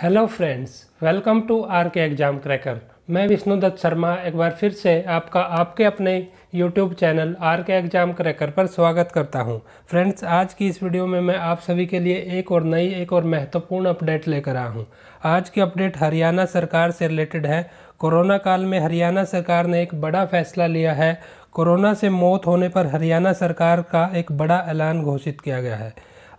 Hello friends welcome to R K exam cracker मैं विष्णुदत्त शर्मा एक बार फिर से आपका आपके अपने YouTube channel R K exam cracker पर स्वागत करता हूं फ्रेंड्स आज की इस वीडियो में मैं आप सभी के लिए एक और नई एक और महत्वपूर्ण अपडेट लेकर आया हूं आज की अपडेट हरियाणा सरकार से रिलेटेड है कोरोना काल में हरियाणा सरकार ने एक बड़ा फैसला लिया है कोरोना से मौत होने पर हरियाणा सरकार का एक बड़ा ऐलान घोषित किया गया है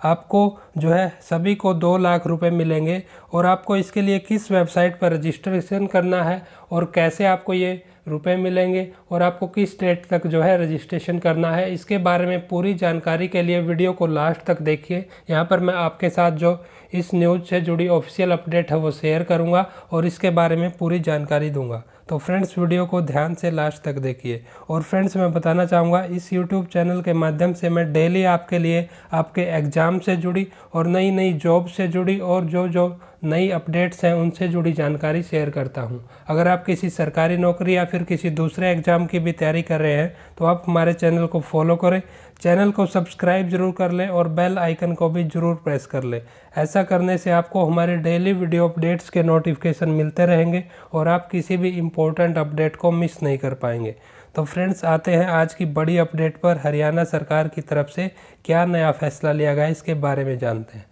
आपको जो है सभी को दो लाख रुपए मिलेंगे और आपको इसके लिए किस वेबसाइट पर रजिस्ट्रेशन करना है और कैसे आपको ये रुपए मिलेंगे और आपको किस डेट तक जो है रजिस्ट्रेशन करना है इसके बारे में पूरी जानकारी के लिए वीडियो को लास्ट तक देखिए यहाँ पर मैं आपके साथ जो इस न्यूज़ से जुड़ी ऑफिशियल अपडेट है वो शेयर करूँगा और इसके बारे में पूरी जानकारी दूँगा तो फ्रेंड्स वीडियो को ध्यान से लास्ट तक देखिए और फ्रेंड्स मैं बताना चाहूँगा इस यूट्यूब चैनल के माध्यम से मैं डेली आपके लिए आपके एग्ज़ाम से जुड़ी और नई नई जॉब से जुड़ी और जो जो नई अपडेट्स हैं उनसे जुड़ी जानकारी शेयर करता हूं। अगर आप किसी सरकारी नौकरी या फिर किसी दूसरे एग्ज़ाम की भी तैयारी कर रहे हैं तो आप हमारे चैनल को फॉलो करें चैनल को सब्सक्राइब जरूर कर लें और बेल आइकन को भी ज़रूर प्रेस कर लें ऐसा करने से आपको हमारे डेली वीडियो अपडेट्स के नोटिफिकेशन मिलते रहेंगे और आप किसी भी इम्पोर्टेंट अपडेट को मिस नहीं कर पाएंगे तो फ्रेंड्स आते हैं आज की बड़ी अपडेट पर हरियाणा सरकार की तरफ से क्या नया फैसला लिया गया इसके बारे में जानते हैं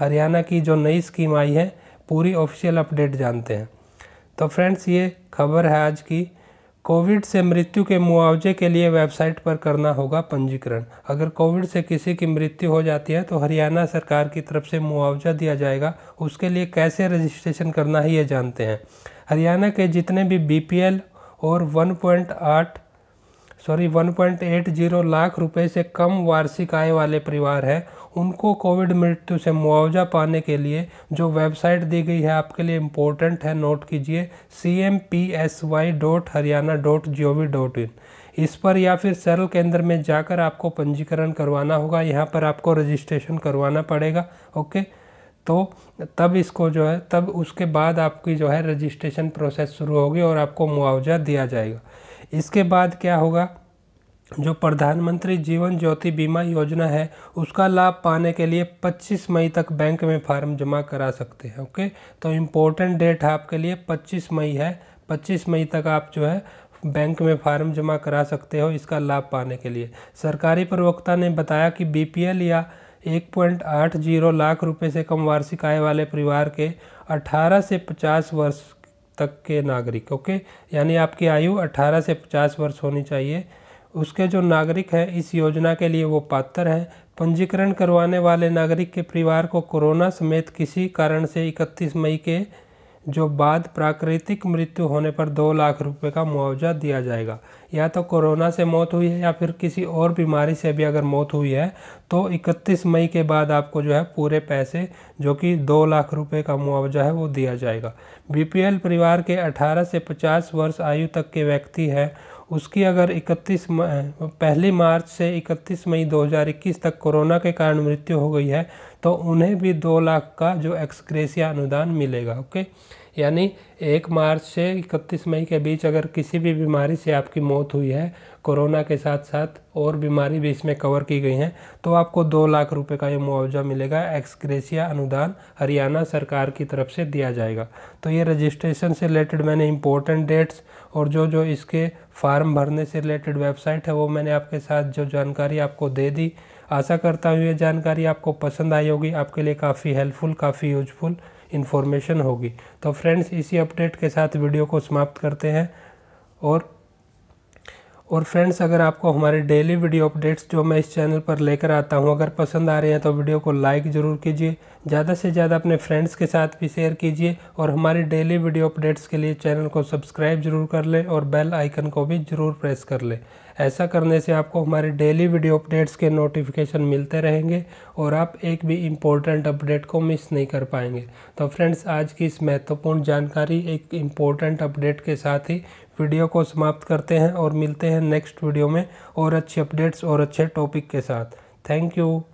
हरियाणा की जो नई स्कीम आई है पूरी ऑफिशियल अपडेट जानते हैं तो फ्रेंड्स ये खबर है आज की कोविड से मृत्यु के मुआवजे के लिए वेबसाइट पर करना होगा पंजीकरण अगर कोविड से किसी की मृत्यु हो जाती है तो हरियाणा सरकार की तरफ से मुआवजा दिया जाएगा उसके लिए कैसे रजिस्ट्रेशन करना है ये जानते हैं हरियाणा के जितने भी बीपीएल और 1.8 सॉरी 1.80 लाख रुपए से कम वार्षिक आय वाले परिवार हैं उनको कोविड मृत्यु से मुआवजा पाने के लिए जो वेबसाइट दी गई है आपके लिए इम्पोर्टेंट है नोट कीजिए C M P S Y dot Haryana dot G O V dot in इस पर या फिर सरल केंद्र में जाकर आपको पंजीकरण करवाना होगा यहाँ पर आपको रजिस्ट्रेशन करवाना पड़ेगा ओके तो तब इसको जो है तब उसके बाद आपकी जो है रजिस्ट्रेशन प्रोसेस शुरू होगी और आपको मुआवजा दिया जाएगा इसके बाद क्या होगा जो प्रधानमंत्री जीवन ज्योति बीमा योजना है उसका लाभ पाने के लिए 25 मई तक बैंक में फार्म जमा करा सकते हैं ओके तो इम्पोर्टेंट डेट आपके लिए 25 मई है 25 मई तक आप जो है बैंक में फार्म जमा करा सकते हो इसका लाभ पाने के लिए सरकारी प्रवक्ता ने बताया कि बी या 1.80 लाख रुपए से कम वार्षिक आय वाले परिवार के 18 से 50 वर्ष तक के नागरिक ओके यानी आपकी आयु 18 से 50 वर्ष होनी चाहिए उसके जो नागरिक हैं इस योजना के लिए वो पात्र हैं पंजीकरण करवाने वाले नागरिक के परिवार को कोरोना समेत किसी कारण से 31 मई के जो बाद प्राकृतिक मृत्यु होने पर दो लाख रुपए का मुआवजा दिया जाएगा या तो कोरोना से मौत हुई है या फिर किसी और बीमारी से भी अगर मौत हुई है तो 31 मई के बाद आपको जो है पूरे पैसे जो कि दो लाख रुपए का मुआवजा है वो दिया जाएगा बीपीएल परिवार के 18 से 50 वर्ष आयु तक के व्यक्ति हैं उसकी अगर 31 पहली मार्च से 31 मई 2021 तक कोरोना के कारण मृत्यु हो गई है तो उन्हें भी दो लाख का जो एक्सक्रेसिया अनुदान मिलेगा ओके यानी एक मार्च से इकतीस मई के बीच अगर किसी भी बीमारी से आपकी मौत हुई है कोरोना के साथ साथ और बीमारी भी इसमें कवर की गई हैं तो आपको दो लाख रुपए का ये मुआवजा मिलेगा एक्सग्रेसिया अनुदान हरियाणा सरकार की तरफ से दिया जाएगा तो ये रजिस्ट्रेशन से रिलेटेड मैंने इंपॉर्टेंट डेट्स और जो जो इसके फार्म भरने से रिलेटेड वेबसाइट है वो मैंने आपके साथ जो जानकारी आपको दे दी आशा करता हूँ ये जानकारी आपको पसंद आई होगी आपके लिए काफ़ी हेल्पफुल काफ़ी यूजफुल इन्फॉर्मेशन होगी तो फ्रेंड्स इसी अपडेट के साथ वीडियो को समाप्त करते हैं और और फ्रेंड्स अगर आपको हमारे डेली वीडियो अपडेट्स जो मैं इस चैनल पर लेकर आता हूं अगर पसंद आ रहे हैं तो वीडियो को लाइक ज़रूर कीजिए ज़्यादा से ज़्यादा अपने फ्रेंड्स के साथ भी शेयर कीजिए और हमारे डेली वीडियो अपडेट्स के लिए चैनल को सब्सक्राइब जरूर कर लें और बेल आइकन को भी ज़रूर प्रेस कर लें ऐसा करने से आपको हमारे डेली वीडियो अपडेट्स के नोटिफिकेशन मिलते रहेंगे और आप एक भी इम्पोर्टेंट अपडेट को मिस नहीं कर पाएंगे तो फ्रेंड्स आज की इस महत्वपूर्ण जानकारी एक इम्पोर्टेंट अपडेट के साथ ही वीडियो को समाप्त करते हैं और मिलते हैं नेक्स्ट वीडियो में और अच्छे अपडेट्स और अच्छे टॉपिक के साथ थैंक यू